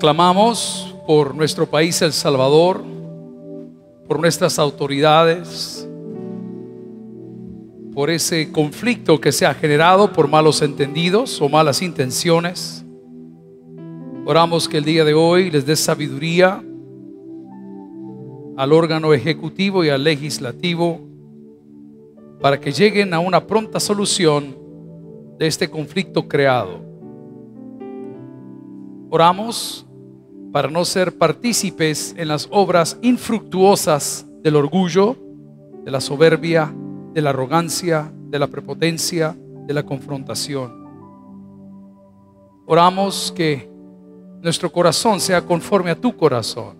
clamamos por nuestro país El Salvador, por nuestras autoridades, por ese conflicto que se ha generado por malos entendidos o malas intenciones. Oramos que el día de hoy les dé sabiduría al órgano ejecutivo y al legislativo para que lleguen a una pronta solución de este conflicto creado. Oramos para no ser partícipes en las obras infructuosas del orgullo, de la soberbia, de la arrogancia, de la prepotencia, de la confrontación. Oramos que nuestro corazón sea conforme a tu corazón.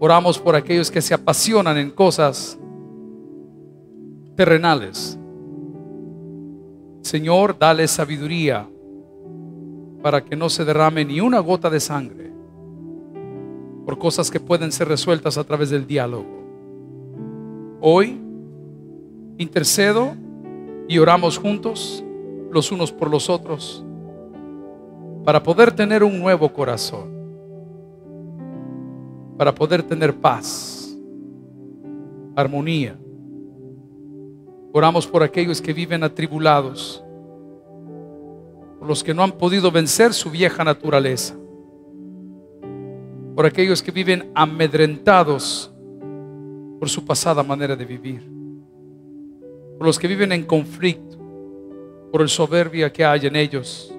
Oramos por aquellos que se apasionan en cosas terrenales. Señor, dale sabiduría para que no se derrame ni una gota de sangre por cosas que pueden ser resueltas a través del diálogo. Hoy intercedo y oramos juntos los unos por los otros para poder tener un nuevo corazón, para poder tener paz, armonía. Oramos por aquellos que viven atribulados por los que no han podido vencer su vieja naturaleza, por aquellos que viven amedrentados por su pasada manera de vivir, por los que viven en conflicto, por el soberbia que hay en ellos.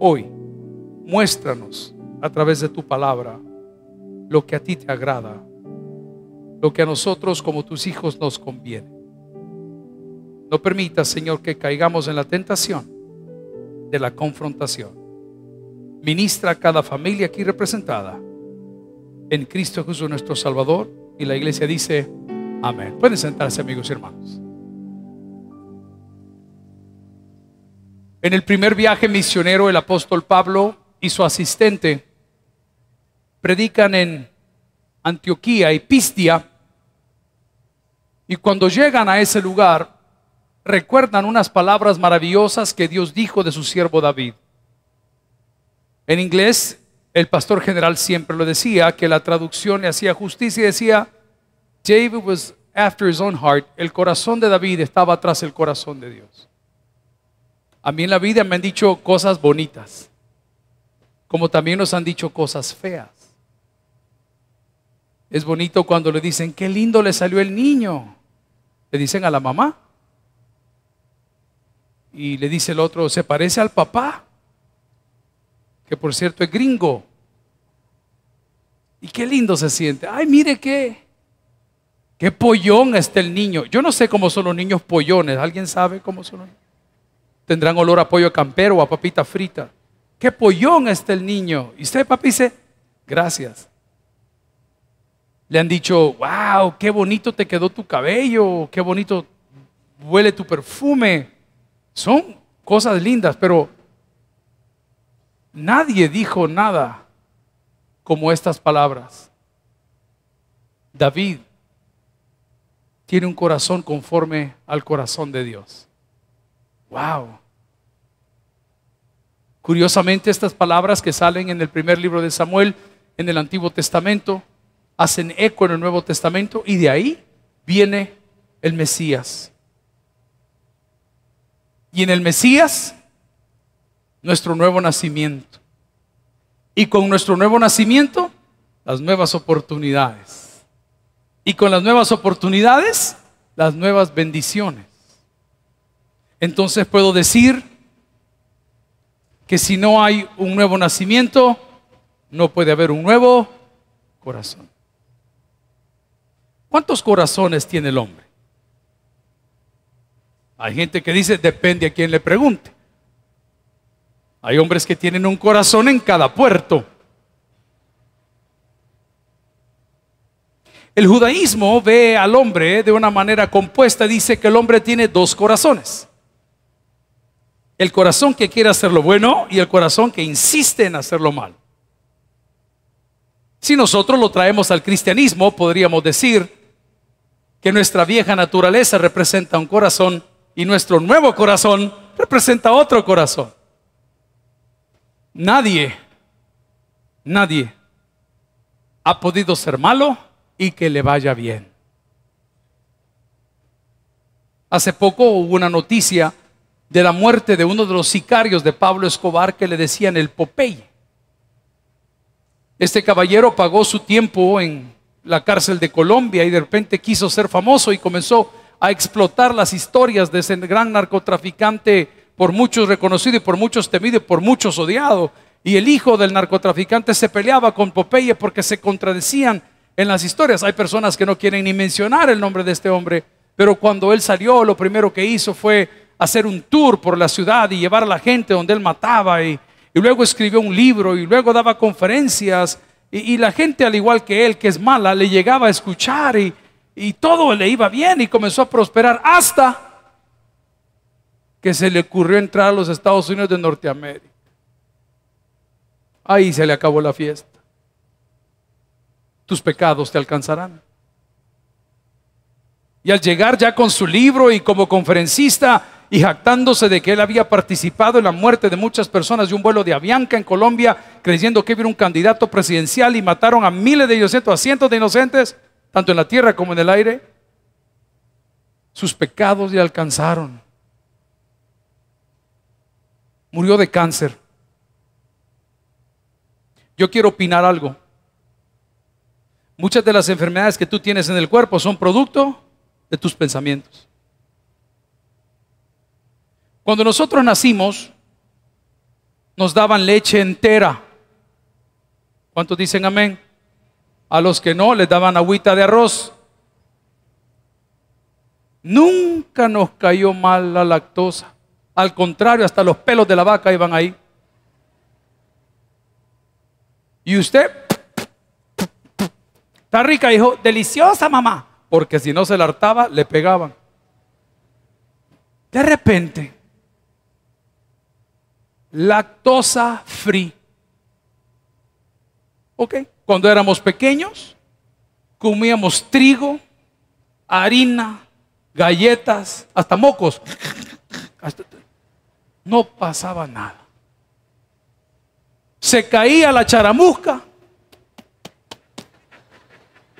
Hoy, muéstranos a través de tu palabra lo que a ti te agrada, lo que a nosotros como tus hijos nos conviene. No permitas, Señor, que caigamos en la tentación de la confrontación. Ministra a cada familia aquí representada en Cristo Jesús nuestro Salvador. Y la iglesia dice, amén. Pueden sentarse amigos y hermanos. En el primer viaje misionero el apóstol Pablo y su asistente predican en Antioquía y Pistia. Y cuando llegan a ese lugar, recuerdan unas palabras maravillosas que Dios dijo de su siervo David. En inglés, el pastor general siempre lo decía, que la traducción le hacía justicia y decía, David was after his own heart, el corazón de David estaba tras el corazón de Dios. A mí en la vida me han dicho cosas bonitas, como también nos han dicho cosas feas. Es bonito cuando le dicen, qué lindo le salió el niño. Le dicen a la mamá, y le dice el otro, se parece al papá, que por cierto es gringo. Y qué lindo se siente. Ay, mire qué, qué pollón está el niño. Yo no sé cómo son los niños pollones. ¿Alguien sabe cómo son? Tendrán olor a pollo campero o a papita frita. Qué pollón está el niño. Y usted, papi, dice, gracias. Le han dicho, wow, qué bonito te quedó tu cabello, qué bonito huele tu perfume. Son cosas lindas, pero nadie dijo nada como estas palabras. David tiene un corazón conforme al corazón de Dios. Wow. Curiosamente, estas palabras que salen en el primer libro de Samuel, en el Antiguo Testamento, hacen eco en el Nuevo Testamento y de ahí viene el Mesías y en el Mesías nuestro nuevo nacimiento. Y con nuestro nuevo nacimiento, las nuevas oportunidades. Y con las nuevas oportunidades, las nuevas bendiciones. Entonces puedo decir que si no hay un nuevo nacimiento, no puede haber un nuevo corazón. ¿Cuántos corazones tiene el hombre? Hay gente que dice, depende a quien le pregunte. Hay hombres que tienen un corazón en cada puerto. El judaísmo ve al hombre de una manera compuesta, dice que el hombre tiene dos corazones. El corazón que quiere hacer lo bueno y el corazón que insiste en hacer lo malo. Si nosotros lo traemos al cristianismo, podríamos decir que nuestra vieja naturaleza representa un corazón y nuestro nuevo corazón representa otro corazón. Nadie, nadie ha podido ser malo y que le vaya bien. Hace poco hubo una noticia de la muerte de uno de los sicarios de Pablo Escobar que le decían el Popeye. Este caballero pagó su tiempo en la cárcel de Colombia y de repente quiso ser famoso y comenzó a explotar las historias de ese gran narcotraficante, por muchos reconocido y por muchos temido y por muchos odiado. Y el hijo del narcotraficante se peleaba con Popeye porque se contradecían en las historias. Hay personas que no quieren ni mencionar el nombre de este hombre, pero cuando él salió, lo primero que hizo fue hacer un tour por la ciudad y llevar a la gente donde él mataba y, luego escribió un libro y luego daba conferencias y, y, la gente, al igual que él, que es mala, le llegaba a escuchar y, y todo le iba bien y comenzó a prosperar hasta que se le ocurrió entrar a los Estados Unidos de Norteamérica. Ahí se le acabó la fiesta. Tus pecados te alcanzarán. Y al llegar ya con su libro y como conferencista y jactándose de que él había participado en la muerte de muchas personas de un vuelo de Avianca en Colombia, creyendo que hubiera un candidato presidencial y mataron a miles de inocentes, a cientos de inocentes, tanto en la tierra como en el aire, sus pecados le alcanzaron. Murió de cáncer. Yo quiero opinar algo. Muchas de las enfermedades que tú tienes en el cuerpo son producto de tus pensamientos. Cuando nosotros nacimos, nos daban leche entera. ¿Cuántos dicen amén? A los que no les daban agüita de arroz. Nunca nos cayó mal la lactosa. Al contrario, hasta los pelos de la vaca iban ahí. Y usted, está rica, hijo, deliciosa mamá. Porque si no se la hartaba, le pegaban. De repente, lactosa free. ¿Ok? Cuando éramos pequeños, comíamos trigo, harina, galletas, hasta mocos. No pasaba nada. Se caía la charamusca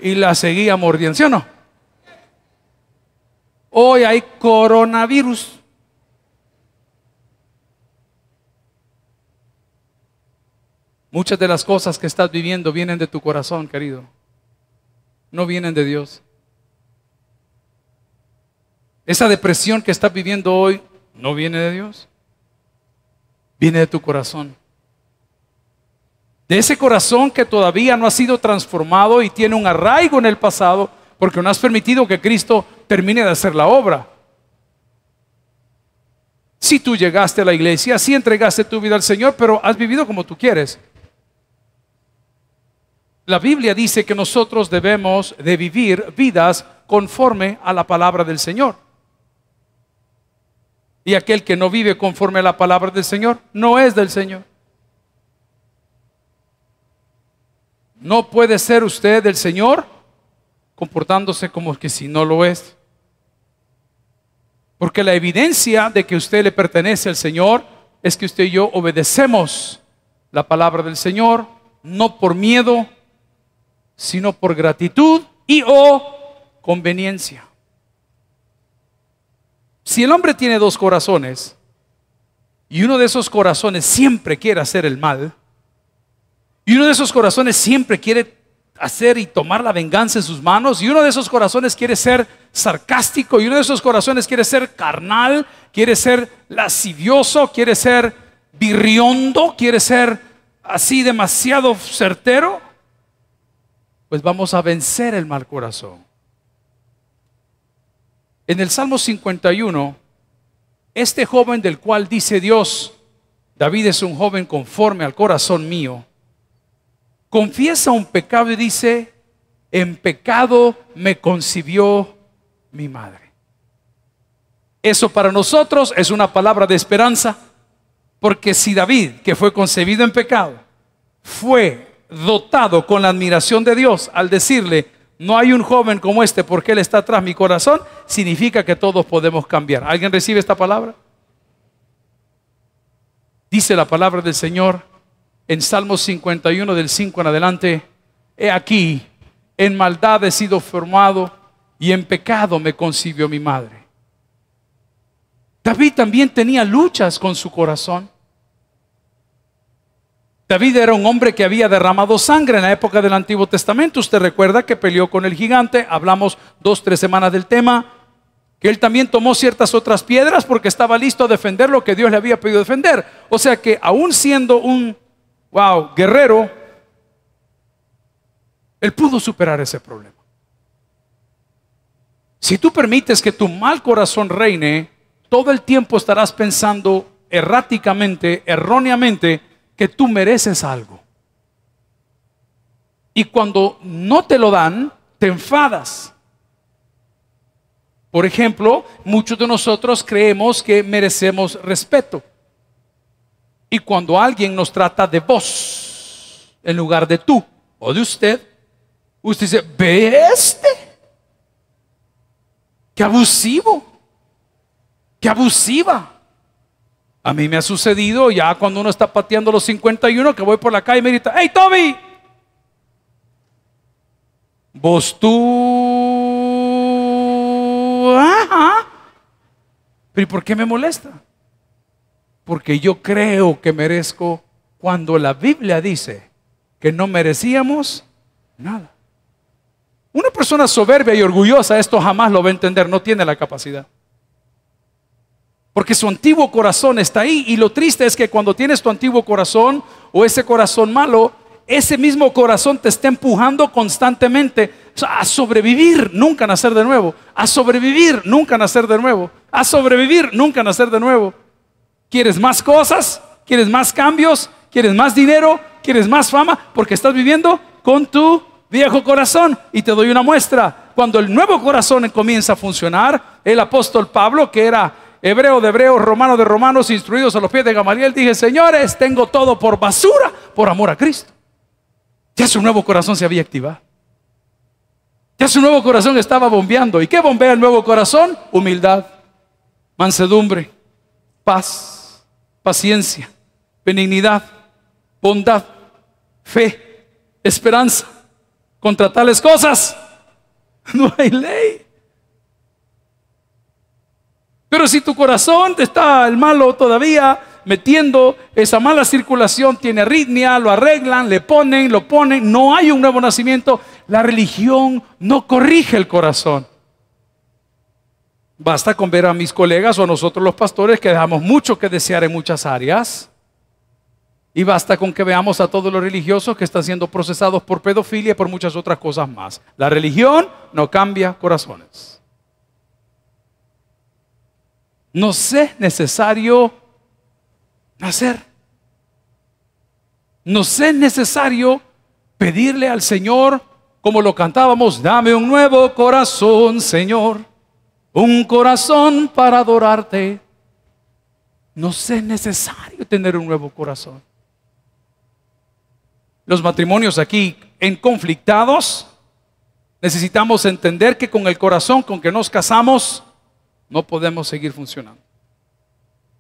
y la seguía mordiendo, ¿sí o no? Hoy hay coronavirus. Muchas de las cosas que estás viviendo vienen de tu corazón, querido. No vienen de Dios. Esa depresión que estás viviendo hoy no viene de Dios. Viene de tu corazón. De ese corazón que todavía no ha sido transformado y tiene un arraigo en el pasado porque no has permitido que Cristo termine de hacer la obra. Si tú llegaste a la iglesia, si entregaste tu vida al Señor, pero has vivido como tú quieres. La Biblia dice que nosotros debemos de vivir vidas conforme a la palabra del Señor. Y aquel que no vive conforme a la palabra del Señor no es del Señor. No puede ser usted del Señor comportándose como que si no lo es. Porque la evidencia de que usted le pertenece al Señor es que usted y yo obedecemos la palabra del Señor, no por miedo, sino por gratitud y o conveniencia. Si el hombre tiene dos corazones y uno de esos corazones siempre quiere hacer el mal, y uno de esos corazones siempre quiere hacer y tomar la venganza en sus manos, y uno de esos corazones quiere ser sarcástico, y uno de esos corazones quiere ser carnal, quiere ser lascivioso, quiere ser virriondo, quiere ser así demasiado certero, pues vamos a vencer el mal corazón. En el Salmo 51, este joven del cual dice Dios, David es un joven conforme al corazón mío, confiesa un pecado y dice, en pecado me concibió mi madre. Eso para nosotros es una palabra de esperanza, porque si David, que fue concebido en pecado, fue dotado con la admiración de Dios al decirle, no hay un joven como este porque él está atrás mi corazón, significa que todos podemos cambiar. ¿Alguien recibe esta palabra? Dice la palabra del Señor en Salmos 51 del 5 en adelante, he aquí, en maldad he sido formado y en pecado me concibió mi madre. David también tenía luchas con su corazón. David era un hombre que había derramado sangre en la época del Antiguo Testamento. Usted recuerda que peleó con el gigante, hablamos dos, tres semanas del tema, que él también tomó ciertas otras piedras porque estaba listo a defender lo que Dios le había pedido defender. O sea que aún siendo un, wow, guerrero, él pudo superar ese problema. Si tú permites que tu mal corazón reine, todo el tiempo estarás pensando erráticamente, erróneamente, que tú mereces algo. Y cuando no te lo dan, te enfadas. Por ejemplo, muchos de nosotros creemos que merecemos respeto. Y cuando alguien nos trata de vos, en lugar de tú o de usted, usted dice, ve este. Qué abusivo. Qué abusiva. A mí me ha sucedido ya cuando uno está pateando los 51 que voy por la calle y me grita, ¡Hey Toby! Vos tú... ¿Pero por qué me molesta? Porque yo creo que merezco cuando la Biblia dice que no merecíamos nada. Una persona soberbia y orgullosa esto jamás lo va a entender, no tiene la capacidad. Porque su antiguo corazón está ahí. Y lo triste es que cuando tienes tu antiguo corazón o ese corazón malo, ese mismo corazón te está empujando constantemente a sobrevivir, nunca nacer de nuevo. A sobrevivir, nunca nacer de nuevo. A sobrevivir, nunca nacer de nuevo. ¿Quieres más cosas? ¿Quieres más cambios? ¿Quieres más dinero? ¿Quieres más fama? Porque estás viviendo con tu viejo corazón. Y te doy una muestra. Cuando el nuevo corazón comienza a funcionar, el apóstol Pablo, que era hebreo de hebreos, romano de romanos, instruidos a los pies de Gamaliel, dije, señores, tengo todo por basura, por amor a Cristo. Ya su nuevo corazón se había activado. Ya su nuevo corazón estaba bombeando. ¿Y qué bombea el nuevo corazón? Humildad, mansedumbre, paz, paciencia, benignidad, bondad, fe, esperanza. Contra tales cosas no hay ley. Pero si tu corazón te está el malo todavía metiendo esa mala circulación, tiene arritmia, lo arreglan, le ponen, lo ponen, no hay un nuevo nacimiento, la religión no corrige el corazón. Basta con ver a mis colegas o a nosotros los pastores que dejamos mucho que desear en muchas áreas. Y basta con que veamos a todos los religiosos que están siendo procesados por pedofilia y por muchas otras cosas más. La religión no cambia corazones. No es necesario nacer, no es necesario pedirle al Señor, como lo cantábamos, dame un nuevo corazón, Señor, un corazón para adorarte. no es necesario tener un nuevo corazón. Los matrimonios aquí en conflictados, necesitamos entender que con el corazón con que nos casamos, no podemos seguir funcionando.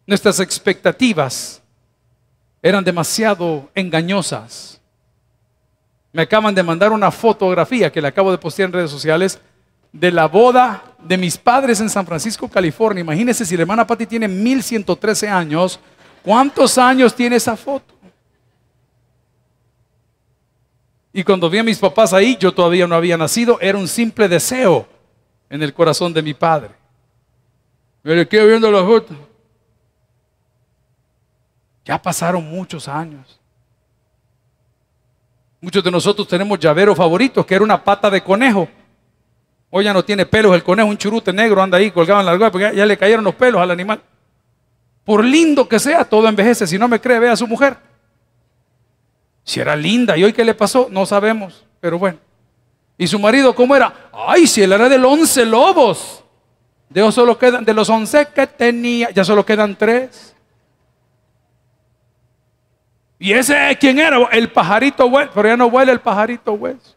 Nuestras expectativas eran demasiado engañosas. Me acaban de mandar una fotografía que le acabo de postear en redes sociales de la boda de mis padres en San Francisco, California. Imagínense si la hermana Patti tiene 1113 años, ¿cuántos años tiene esa foto? Y cuando vi a mis papás ahí, yo todavía no había nacido, era un simple deseo en el corazón de mi padre. Me viendo las fotos. Ya pasaron muchos años. Muchos de nosotros tenemos llaveros favoritos, que era una pata de conejo. Hoy ya no tiene pelos el conejo, un churute negro anda ahí colgado en la porque ya, le cayeron los pelos al animal. Por lindo que sea, todo envejece. Si no me cree, ve a su mujer. Si era linda, ¿y hoy qué le pasó? No sabemos, pero bueno. ¿Y su marido cómo era? Ay, si él era del once lobos solo quedan, de los once que tenía, ya solo quedan tres. Y ese es quien era, el pajarito hueso, pero ya no huele el pajarito hueso.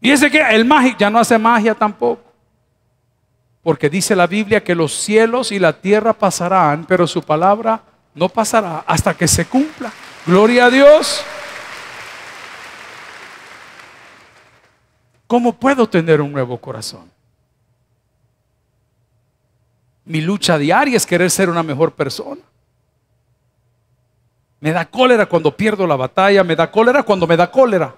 Y ese que el mágico ya no hace magia tampoco. Porque dice la Biblia que los cielos y la tierra pasarán, pero su palabra no pasará hasta que se cumpla. Gloria a Dios. ¿Cómo puedo tener un nuevo corazón? Mi lucha diaria es querer ser una mejor persona. Me da cólera cuando pierdo la batalla, me da cólera cuando me da cólera.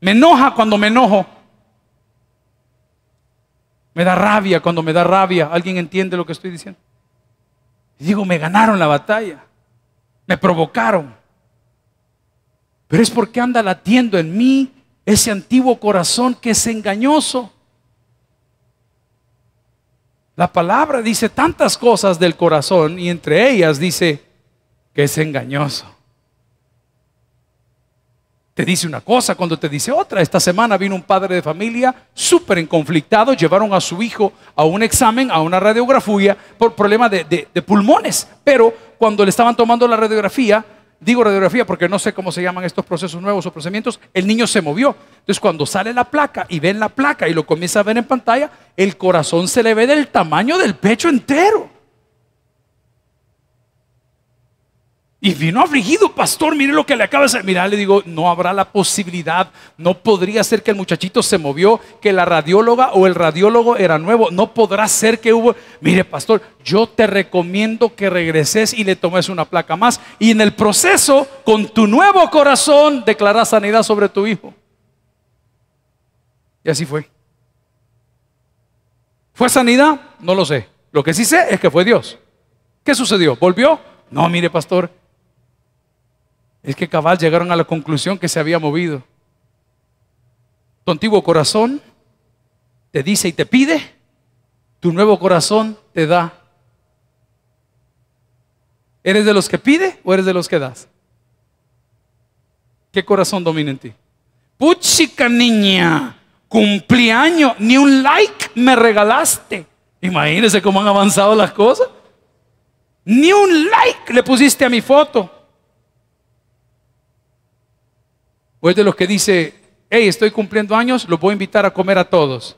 Me enoja cuando me enojo. Me da rabia cuando me da rabia. ¿Alguien entiende lo que estoy diciendo? digo, me ganaron la batalla. Me provocaron. Pero es porque anda latiendo en mí ese antiguo corazón que es engañoso. La palabra dice tantas cosas del corazón y entre ellas dice que es engañoso. Te dice una cosa cuando te dice otra. Esta semana vino un padre de familia súper inconflictado, llevaron a su hijo a un examen, a una radiografía por problema de, de pulmones. Pero cuando le estaban tomando la radiografía, digo radiografía porque no sé cómo se llaman estos procesos nuevos o procedimientos, el niño se movió. Entonces cuando sale la placa y ven la placa y lo comienza a ver en pantalla, el corazón se le ve del tamaño del pecho entero. Y vino afligido, pastor, mire lo que le acaba de hacer. Mira, le digo, no habrá la posibilidad, no podría ser que el muchachito se movió, que la radióloga o el radiólogo era nuevo, no podrá ser que hubo... Mire, pastor, yo te recomiendo que regreses y le tomes una placa más y en el proceso, con tu nuevo corazón, declaras sanidad sobre tu hijo. Y así fue. ¿Fue sanidad? No lo sé. Lo que sí sé es que fue Dios. ¿Qué sucedió? ¿Volvió? No, mire, pastor. Es que cabal llegaron a la conclusión que se había movido. Tu antiguo corazón te dice y te pide, tu nuevo corazón te da. ¿Eres de los que pide o eres de los que das? ¿Qué corazón domina en ti? Puchica niña, cumpleaños, ni un like me regalaste. Imagínense cómo han avanzado las cosas. Ni un like le pusiste a mi foto. O es de los que dice, hey, estoy cumpliendo años, los voy a invitar a comer a todos.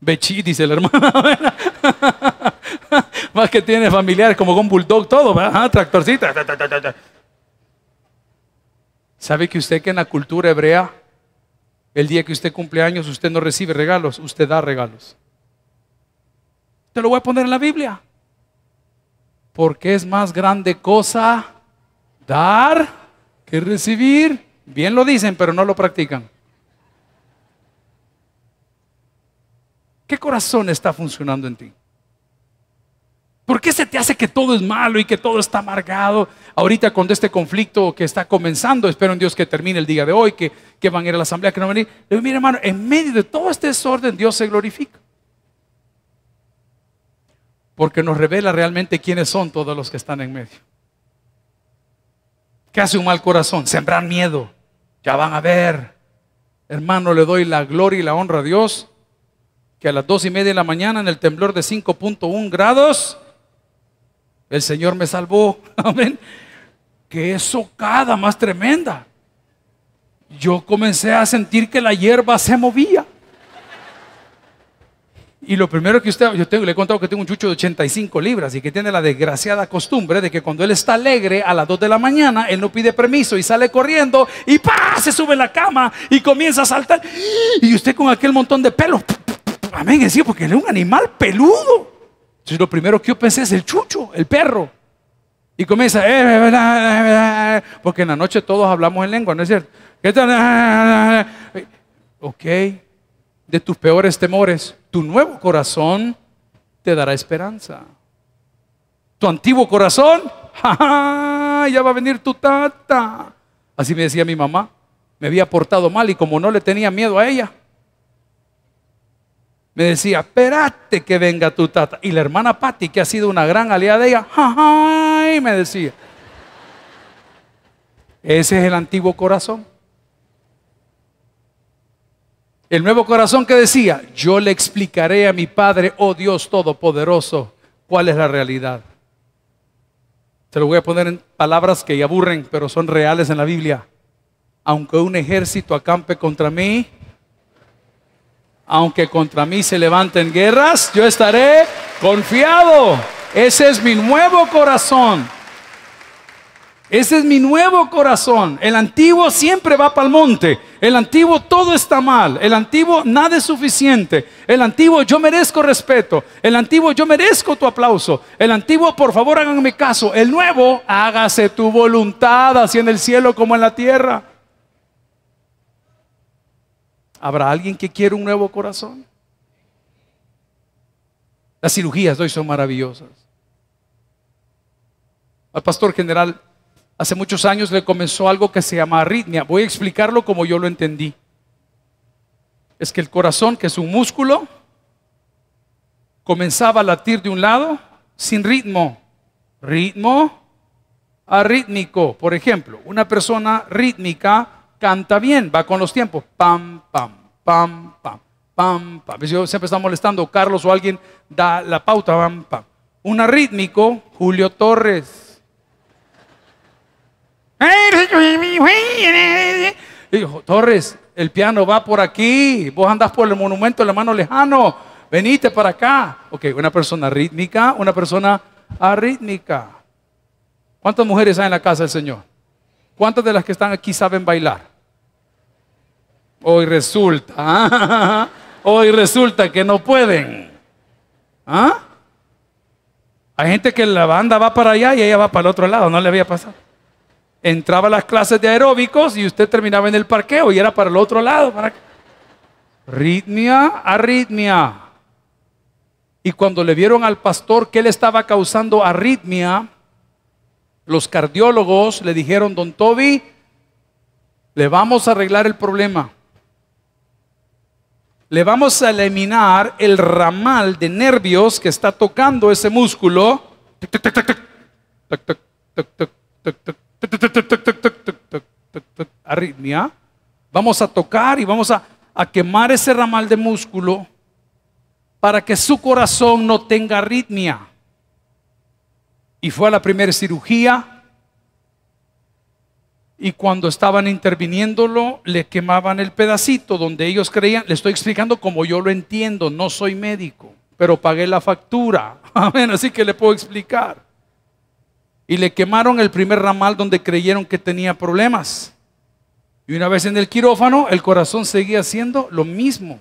Bechí, dice la hermana. Más que tiene familiares como con bulldog, todo, tractorcita. ¿Sabe que usted que en la cultura hebrea el día que usted cumple años, usted no recibe regalos, usted da regalos. Te lo voy a poner en la Biblia. Porque es más grande cosa dar que recibir. Bien lo dicen, pero no lo practican. ¿Qué corazón está funcionando en ti? ¿Por qué se te hace que todo es malo y que todo está amargado? Ahorita con este conflicto que está comenzando, espero en Dios que termine el día de hoy, que, van a ir a la asamblea, que no van a ir. Le digo, mira hermano, en medio de todo este desorden Dios se glorifica. Porque nos revela realmente quiénes son todos los que están en medio. ¿Qué hace un mal corazón? Sembrar miedo. Ya van a ver. Hermano, le doy la gloria y la honra a Dios que a las dos y media de la mañana en el temblor de 5.1 grados el Señor me salvó, amén, que eso socada más tremenda. Yo comencé a sentir que la hierba se movía. Y lo primero que usted, yo le he contado que tengo un chucho de 85 libras y que tiene la desgraciada costumbre de que cuando él está alegre a las 2 de la mañana, él no pide permiso y sale corriendo y ¡pa! se sube en la cama y comienza a saltar. Y usted con aquel montón de pelo amén, es porque él es un animal peludo. Entonces lo primero que yo pensé es el chucho, el perro. Y comienza, eh, eh, eh, porque en la noche todos hablamos en lengua, ¿no es cierto? ¿Qué Ok, de tus peores temores, tu nuevo corazón te dará esperanza. Tu antiguo corazón, ya va a venir tu tata. Así me decía mi mamá, me había portado mal y como no le tenía miedo a ella, me decía, espérate que venga tu tata. Y la hermana Patty, que ha sido una gran aliada de ella, me decía. Ese es el antiguo corazón. El nuevo corazón que decía, yo le explicaré a mi Padre, oh Dios Todopoderoso, cuál es la realidad. Se lo voy a poner en palabras que aburren, pero son reales en la Biblia. Aunque un ejército acampe contra mí, aunque contra mí se levanten guerras, yo estaré confiado. Ese es mi nuevo corazón. Ese es mi nuevo corazón. El antiguo siempre va para el monte. El antiguo todo está mal. El antiguo nada es suficiente. El antiguo yo merezco respeto. El antiguo yo merezco tu aplauso. El antiguo por favor háganme caso. El nuevo hágase tu voluntad así en el cielo como en la tierra. ¿Habrá alguien que quiera un nuevo corazón? Las cirugías hoy son maravillosas. Al pastor general hace muchos años le comenzó algo que se llama arritmia. Voy a explicarlo como yo lo entendí. Es que el corazón, que es un músculo, comenzaba a latir de un lado sin ritmo. Ritmo arrítmico. Por ejemplo, una persona rítmica canta bien, va con los tiempos. Pam, pam, pam, pam, pam, pam. Yo siempre está molestando, Carlos o alguien da la pauta, pam, pam. Un arrítmico, Julio Torres. Torres, el piano va por aquí, vos andás por el monumento la mano lejano, venite para acá. Ok, una persona rítmica, una persona arrítmica. ¿Cuántas mujeres hay en la casa del Señor? ¿Cuántas de las que están aquí saben bailar? Hoy resulta, ah, hoy resulta que no pueden. ¿Ah? Hay gente que la banda va para allá y ella va para el otro lado, no le había pasado. Entraba a las clases de aeróbicos y usted terminaba en el parqueo y era para el otro lado. Para... Ritmia, arritmia. Y cuando le vieron al pastor que le estaba causando arritmia, los cardiólogos le dijeron, don Toby, le vamos a arreglar el problema. Le vamos a eliminar el ramal de nervios que está tocando ese músculo. Arritmia. Vamos a tocar y vamos a, a quemar ese ramal de músculo para que su corazón no tenga arritmia y fue a la primera cirugía y cuando estaban interviniéndolo le quemaban el pedacito donde ellos creían, le estoy explicando como yo lo entiendo, no soy médico, pero pagué la factura, amén, así que le puedo explicar. Y le quemaron el primer ramal donde creyeron que tenía problemas. Y una vez en el quirófano, el corazón seguía haciendo lo mismo.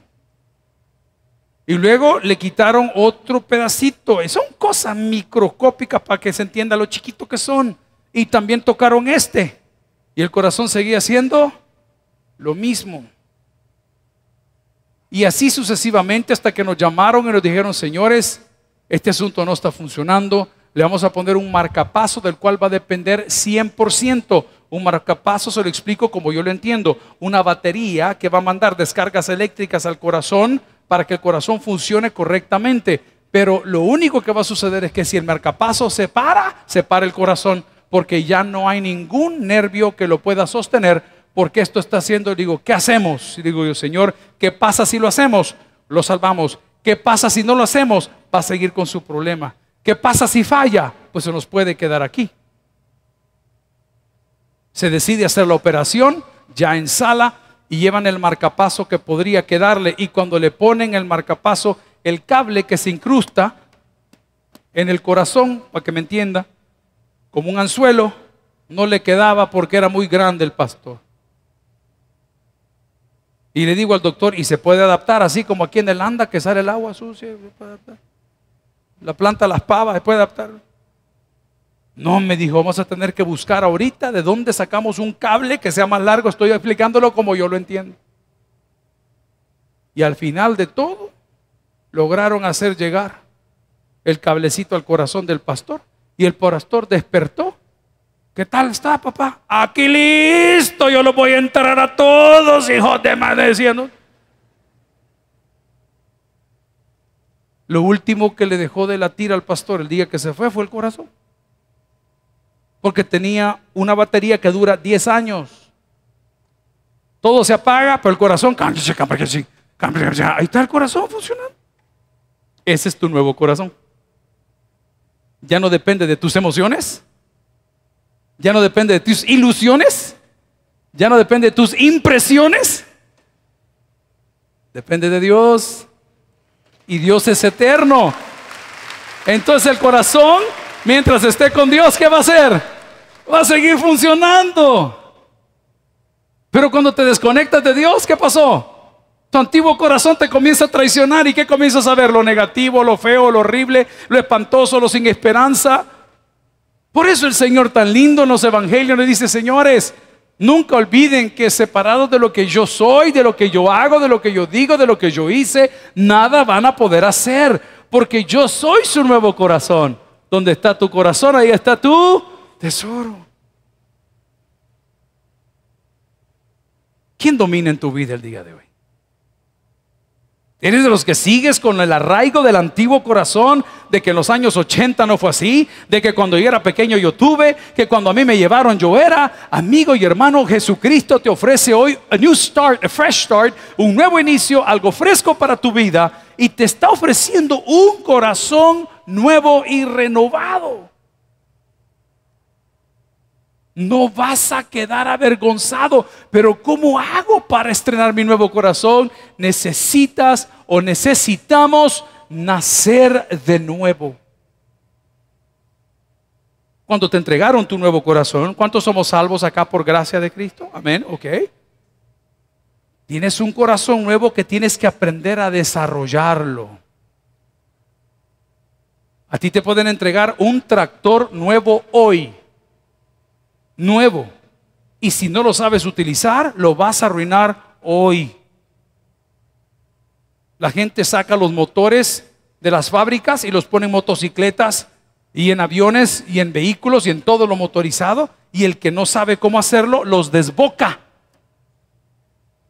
Y luego le quitaron otro pedacito. Son cosas microscópicas para que se entienda lo chiquito que son. Y también tocaron este. Y el corazón seguía haciendo lo mismo. Y así sucesivamente hasta que nos llamaron y nos dijeron, señores, este asunto no está funcionando. Le vamos a poner un marcapaso del cual va a depender 100%. Un marcapaso se lo explico como yo lo entiendo. Una batería que va a mandar descargas eléctricas al corazón para que el corazón funcione correctamente. Pero lo único que va a suceder es que si el marcapaso se para, se para el corazón, porque ya no hay ningún nervio que lo pueda sostener, porque esto está haciendo, digo, ¿qué hacemos? Y digo yo, Señor, ¿qué pasa si lo hacemos? Lo salvamos. ¿Qué pasa si no lo hacemos? Va a seguir con su problema. ¿Qué pasa si falla? Pues se nos puede quedar aquí. Se decide hacer la operación ya en sala, y llevan el marcapaso que podría quedarle y cuando le ponen el marcapaso, el cable que se incrusta en el corazón, para que me entienda, como un anzuelo, no le quedaba porque era muy grande el pastor. Y le digo al doctor, y se puede adaptar, así como aquí en el anda que sale el agua sucia, La planta las pavas se puede adaptar. No, me dijo, vamos a tener que buscar ahorita de dónde sacamos un cable que sea más largo. Estoy explicándolo como yo lo entiendo. Y al final de todo, lograron hacer llegar el cablecito al corazón del pastor. Y el pastor despertó. ¿Qué tal está, papá? Aquí listo, yo lo voy a entrar a todos, hijos de madre, Lo último que le dejó de latir al pastor el día que se fue fue el corazón porque tenía una batería que dura 10 años. Todo se apaga, pero el corazón, ahí está el corazón funcionando. Ese es tu nuevo corazón. Ya no depende de tus emociones, ya no depende de tus ilusiones, ya no depende de tus impresiones, depende de Dios. Y Dios es eterno. Entonces el corazón, mientras esté con Dios, ¿qué va a hacer? va a seguir funcionando. Pero cuando te desconectas de Dios, ¿qué pasó? Tu antiguo corazón te comienza a traicionar y ¿qué comienzas a ver? Lo negativo, lo feo, lo horrible, lo espantoso, lo sin esperanza. Por eso el Señor tan lindo en los evangelios le dice, señores, Nunca olviden que separados de lo que yo soy, de lo que yo hago, de lo que yo digo, de lo que yo hice, nada van a poder hacer, porque yo soy su nuevo corazón. Donde está tu corazón, ahí está tú tesoro. ¿Quién domina en tu vida el día de hoy? ¿Eres de los que sigues con el arraigo del antiguo corazón de que en los años 80 no fue así? De que cuando yo era pequeño yo tuve, que cuando a mí me llevaron yo era. Amigo y hermano, Jesucristo te ofrece hoy a new start, a fresh start, un nuevo inicio, algo fresco para tu vida y te está ofreciendo un corazón nuevo y renovado no vas a quedar avergonzado. Pero ¿cómo hago para estrenar mi nuevo corazón? Necesitas o necesitamos nacer de nuevo. Cuando te entregaron tu nuevo corazón, ¿cuántos somos salvos acá por gracia de Cristo? Amén, ok. Tienes un corazón nuevo que tienes que aprender a desarrollarlo. A ti te pueden entregar un tractor nuevo hoy nuevo. Y si no lo sabes utilizar, lo vas a arruinar hoy. La gente saca los motores de las fábricas y los pone en motocicletas y en aviones y en vehículos y en todo lo motorizado. Y el que no sabe cómo hacerlo, los desboca.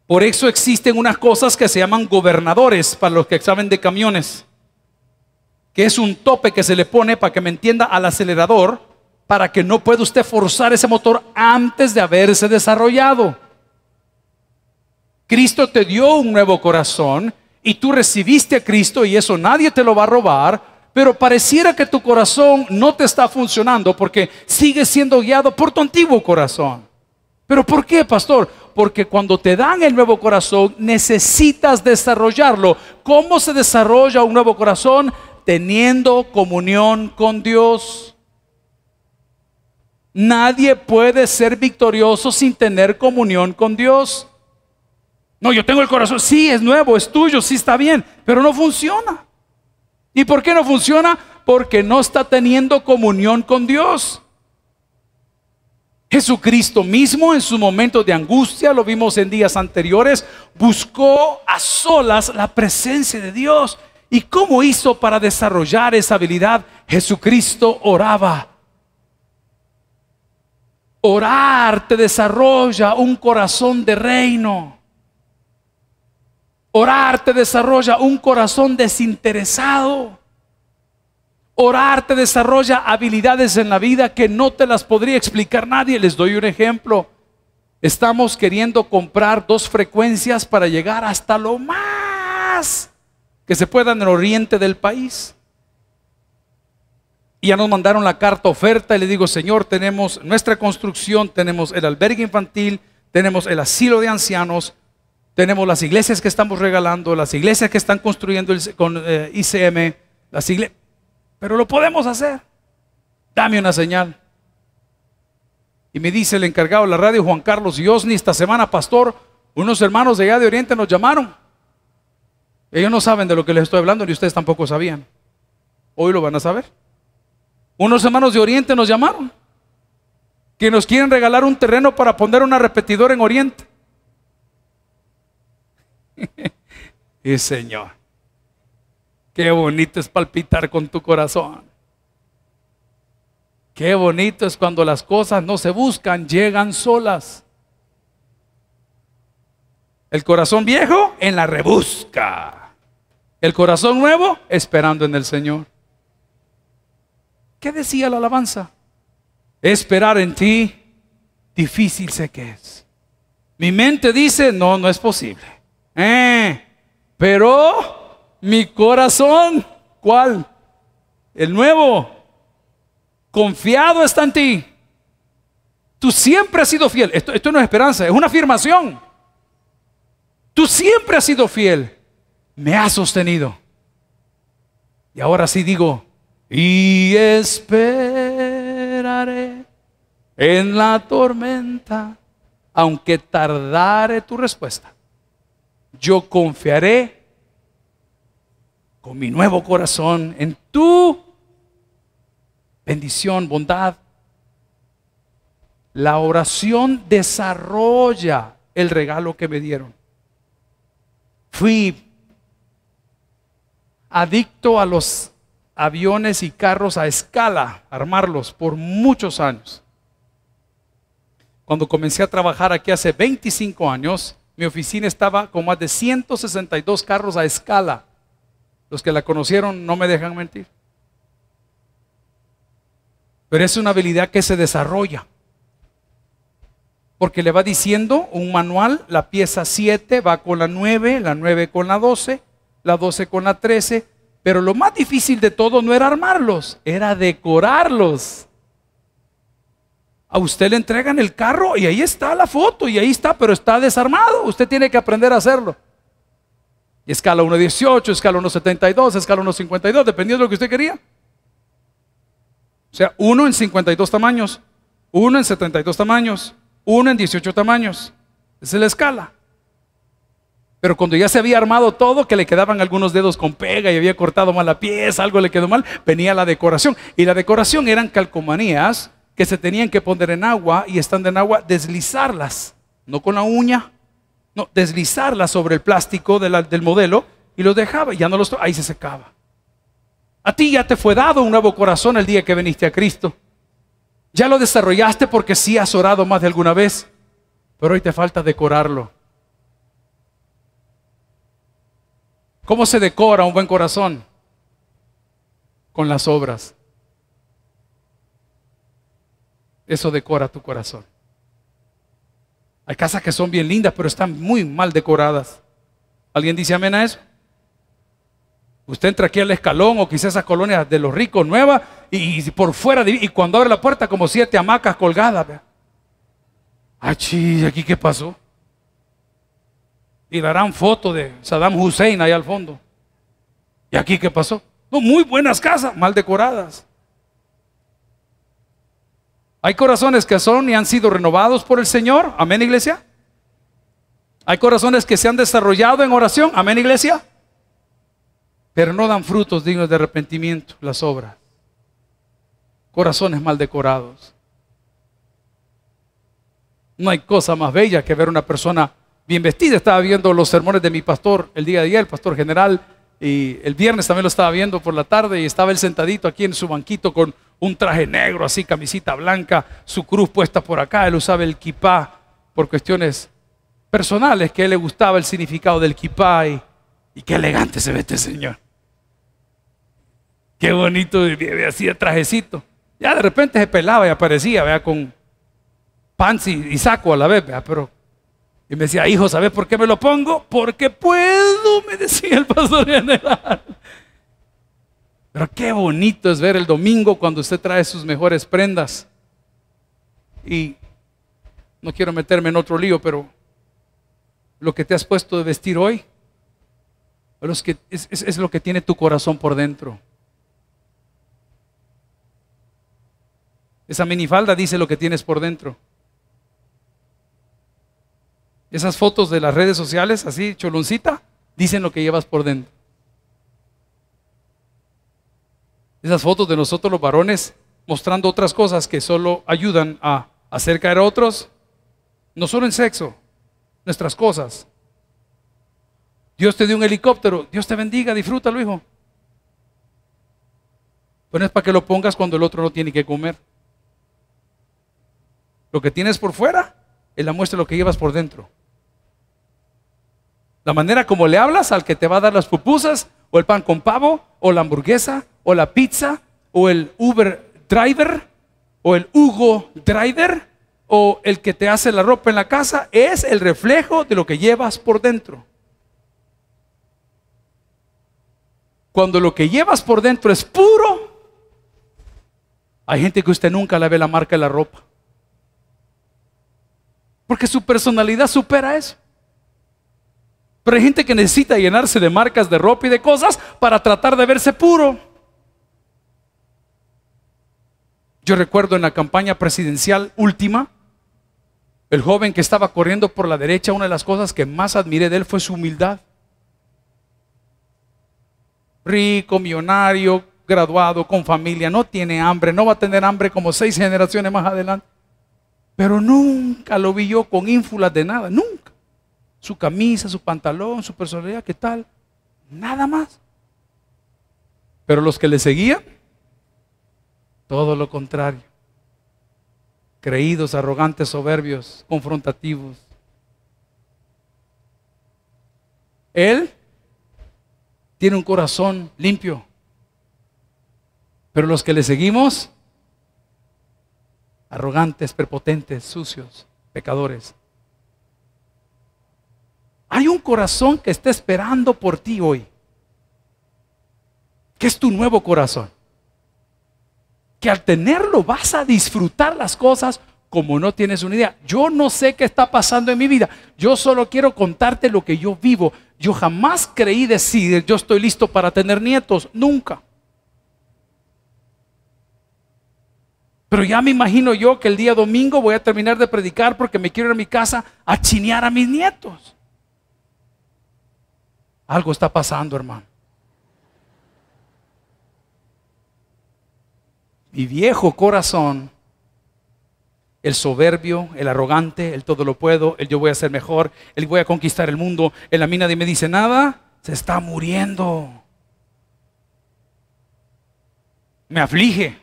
Por eso existen unas cosas que se llaman gobernadores para los que saben de camiones, que es un tope que se le pone para que me entienda al acelerador para que no pueda usted forzar ese motor antes de haberse desarrollado. Cristo te dio un nuevo corazón y tú recibiste a Cristo y eso nadie te lo va a robar, pero pareciera que tu corazón no te está funcionando porque sigue siendo guiado por tu antiguo corazón. ¿Pero por qué, pastor? Porque cuando te dan el nuevo corazón necesitas desarrollarlo. ¿Cómo se desarrolla un nuevo corazón? Teniendo comunión con Dios. Nadie puede ser victorioso sin tener comunión con Dios. No, yo tengo el corazón, sí, es nuevo, es tuyo, sí está bien, pero no funciona. ¿Y por qué no funciona? Porque no está teniendo comunión con Dios. Jesucristo mismo en su momento de angustia, lo vimos en días anteriores, buscó a solas la presencia de Dios. ¿Y cómo hizo para desarrollar esa habilidad? Jesucristo oraba. Orar te desarrolla un corazón de reino. Orar te desarrolla un corazón desinteresado. Orar te desarrolla habilidades en la vida que no te las podría explicar nadie. Les doy un ejemplo. Estamos queriendo comprar dos frecuencias para llegar hasta lo más que se pueda en el oriente del país. Y ya nos mandaron la carta oferta y le digo, Señor, tenemos nuestra construcción, tenemos el albergue infantil, tenemos el asilo de ancianos, tenemos las iglesias que estamos regalando, las iglesias que están construyendo con eh, ICM, las iglesias. Pero lo podemos hacer. Dame una señal. Y me dice el encargado de la radio, Juan Carlos Diosni, esta semana, pastor, unos hermanos de allá de Oriente nos llamaron. Ellos no saben de lo que les estoy hablando, ni ustedes tampoco sabían. Hoy lo van a saber. Unos hermanos de Oriente nos llamaron, que nos quieren regalar un terreno para poner una repetidora en Oriente. y Señor, qué bonito es palpitar con tu corazón. Qué bonito es cuando las cosas no se buscan, llegan solas. El corazón viejo en la rebusca. El corazón nuevo esperando en el Señor. ¿Qué decía la alabanza? Esperar en ti, difícil sé que es. Mi mente dice, no, no es posible. Eh, pero mi corazón, ¿cuál? El nuevo, confiado está en ti. Tú siempre has sido fiel. esto no es esperanza, es una afirmación. Tú siempre has sido fiel. Me has sostenido. Y ahora sí digo, y esperaré en la tormenta, aunque tardare tu respuesta. Yo confiaré con mi nuevo corazón en tu bendición, bondad. La oración desarrolla el regalo que me dieron. Fui adicto a los aviones y carros a escala, armarlos por muchos años. Cuando comencé a trabajar aquí hace 25 años, mi oficina estaba con más de 162 carros a escala. Los que la conocieron no me dejan mentir. Pero es una habilidad que se desarrolla. Porque le va diciendo un manual, la pieza 7 va con la 9, la 9 con la 12, la 12 con la 13, pero lo más difícil de todo no era armarlos, era decorarlos. A usted le entregan el carro y ahí está la foto y ahí está, pero está desarmado. Usted tiene que aprender a hacerlo. Y Escala 1.18, escala 1.72, escala 1.52, dependiendo de lo que usted quería. O sea, uno en 52 tamaños, uno en 72 tamaños, uno en 18 tamaños. Esa es la escala. Pero cuando ya se había armado todo, que le quedaban algunos dedos con pega y había cortado mal la pieza, algo le quedó mal, venía la decoración. Y la decoración eran calcomanías que se tenían que poner en agua y estando en agua, deslizarlas, no con la uña, no, deslizarlas sobre el plástico del modelo y los dejaba, y ya no los ahí se secaba. A ti ya te fue dado un nuevo corazón el día que viniste a Cristo. Ya lo desarrollaste porque sí has orado más de alguna vez, pero hoy te falta decorarlo ¿Cómo se decora un buen corazón? Con las obras. Eso decora tu corazón. Hay casas que son bien lindas, pero están muy mal decoradas. ¿Alguien dice amén a eso? Usted entra aquí al escalón o quizás esas colonias de los ricos nuevas y, por fuera, y cuando abre la puerta, como siete hamacas colgadas. Ah, ¿aquí qué pasó? Y darán foto de Saddam Hussein ahí al fondo. ¿Y aquí qué pasó? No, muy buenas casas, mal decoradas. Hay corazones que son y han sido renovados por el Señor. Amén, iglesia. Hay corazones que se han desarrollado en oración. Amén, iglesia. Pero no dan frutos dignos de arrepentimiento las obras. Corazones mal decorados. No hay cosa más bella que ver una persona bien vestido. Estaba viendo los sermones de mi pastor el día de ayer, el pastor general, y el viernes también lo estaba viendo por la tarde y estaba él sentadito aquí en su banquito con un traje negro, así camisita blanca, su cruz puesta por acá, él usaba el kipá por cuestiones personales, que a él le gustaba el significado del kipá y, qué elegante se ve este señor. Qué bonito, así el trajecito. Ya de repente se pelaba y aparecía, vea, con pants y, y saco a la vez, ¿vea? pero y me decía, hijo, ¿sabes por qué me lo pongo? Porque puedo, me decía el pastor general. Pero qué bonito es ver el domingo cuando usted trae sus mejores prendas. Y no quiero meterme en otro lío, pero lo que te has puesto de vestir hoy es lo que tiene tu corazón por dentro. Esa minifalda dice lo que tienes por dentro. Esas fotos de las redes sociales, así, choloncita, dicen lo que llevas por dentro. Esas fotos de nosotros los varones mostrando otras cosas que solo ayudan a hacer caer a otros, no solo en sexo, nuestras cosas. Dios te dio un helicóptero, Dios te bendiga, disfrútalo, hijo. Pero no es para que lo pongas cuando el otro no tiene que comer. Lo que tienes por fuera es la muestra de lo que llevas por dentro. La manera como le hablas al que te va a dar las pupusas, o el pan con pavo, o la hamburguesa, o la pizza, o el Uber driver, o el Hugo driver, o el que te hace la ropa en la casa, es el reflejo de lo que llevas por dentro. Cuando lo que llevas por dentro es puro, hay gente que usted nunca le ve la marca de la ropa. Porque su personalidad supera eso. Pero hay gente que necesita llenarse de marcas de ropa y de cosas para tratar de verse puro. Yo recuerdo en la campaña presidencial última, el joven que estaba corriendo por la derecha, una de las cosas que más admiré de él fue su humildad. Rico, millonario, graduado, con familia, no tiene hambre, no va a tener hambre como seis generaciones más adelante. Pero nunca lo vi yo con ínfulas de nada, nunca su camisa, su pantalón, su personalidad, ¿qué tal? Nada más. Pero los que le seguían, todo lo contrario. Creídos, arrogantes, soberbios, confrontativos. Él tiene un corazón limpio. Pero los que le seguimos, arrogantes, prepotentes, sucios, pecadores. Hay un corazón que está esperando por ti hoy. Que es tu nuevo corazón. Que al tenerlo vas a disfrutar las cosas como no tienes una idea. Yo no sé qué está pasando en mi vida. Yo solo quiero contarte lo que yo vivo. Yo jamás creí decir, yo estoy listo para tener nietos. Nunca. Pero ya me imagino yo que el día domingo voy a terminar de predicar porque me quiero ir a mi casa a chinear a mis nietos. Algo está pasando, hermano. Mi viejo corazón, el soberbio, el arrogante, el todo lo puedo, el yo voy a ser mejor, el voy a conquistar el mundo, en la mina de me dice nada, se está muriendo. Me aflige.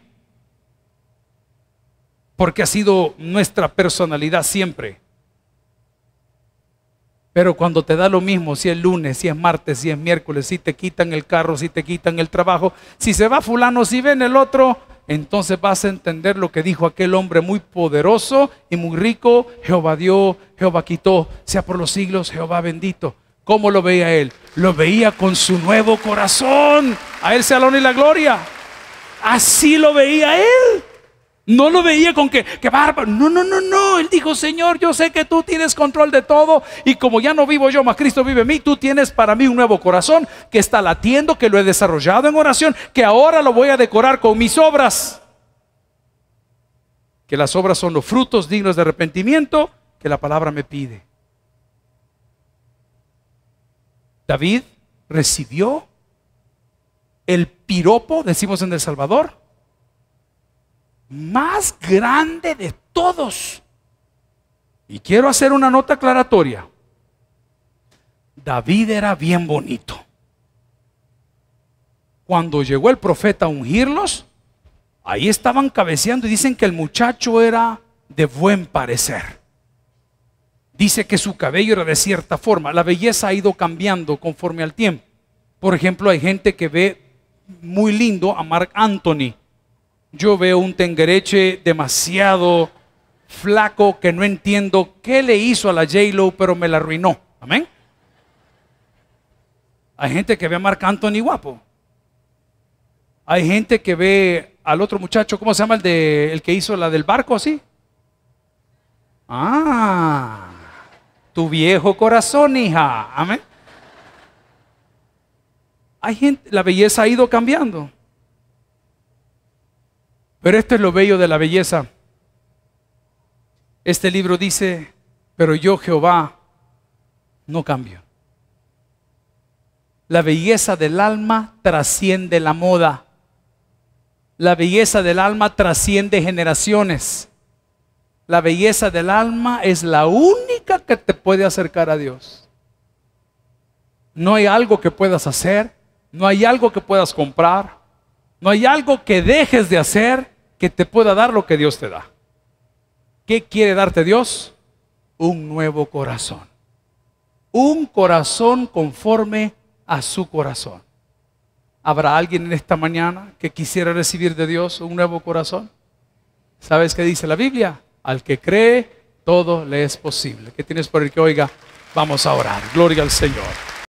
Porque ha sido nuestra personalidad siempre. Pero cuando te da lo mismo, si es lunes, si es martes, si es miércoles, si te quitan el carro, si te quitan el trabajo, si se va fulano, si ven el otro, entonces vas a entender lo que dijo aquel hombre muy poderoso y muy rico, Jehová dio, Jehová quitó, sea por los siglos, Jehová bendito. ¿Cómo lo veía él? Lo veía con su nuevo corazón. A él se y la gloria. Así lo veía él. No lo veía con que, que bárbaro. No, no, no, no. Él dijo, Señor, yo sé que tú tienes control de todo. Y como ya no vivo yo, más Cristo vive en mí, tú tienes para mí un nuevo corazón que está latiendo, que lo he desarrollado en oración, que ahora lo voy a decorar con mis obras. Que las obras son los frutos dignos de arrepentimiento que la palabra me pide. David recibió el piropo, decimos en El Salvador, más grande de todos. Y quiero hacer una nota aclaratoria. David era bien bonito. Cuando llegó el profeta a ungirlos, ahí estaban cabeceando y dicen que el muchacho era de buen parecer. Dice que su cabello era de cierta forma. La belleza ha ido cambiando conforme al tiempo. Por ejemplo, hay gente que ve muy lindo a Mark Anthony yo veo un tengereche demasiado flaco que no entiendo qué le hizo a la J-Lo, pero me la arruinó. Amén. Hay gente que ve a Marc Anthony guapo. Hay gente que ve al otro muchacho, ¿cómo se llama el, el que hizo la del barco así? Ah, tu viejo corazón, hija. Amén. Hay gente, la belleza ha ido cambiando. Pero esto es lo bello de la belleza. Este libro dice, pero yo Jehová no cambio. La belleza del alma trasciende la moda. La belleza del alma trasciende generaciones. La belleza del alma es la única que te puede acercar a Dios. No hay algo que puedas hacer, no hay algo que puedas comprar, no hay algo que dejes de hacer que te pueda dar lo que Dios te da. ¿Qué quiere darte Dios? Un nuevo corazón. Un corazón conforme a su corazón. ¿Habrá alguien en esta mañana que quisiera recibir de Dios un nuevo corazón? ¿Sabes qué dice la Biblia? Al que cree, todo le es posible. ¿Qué tienes por el que oiga? Vamos a orar. Gloria al Señor.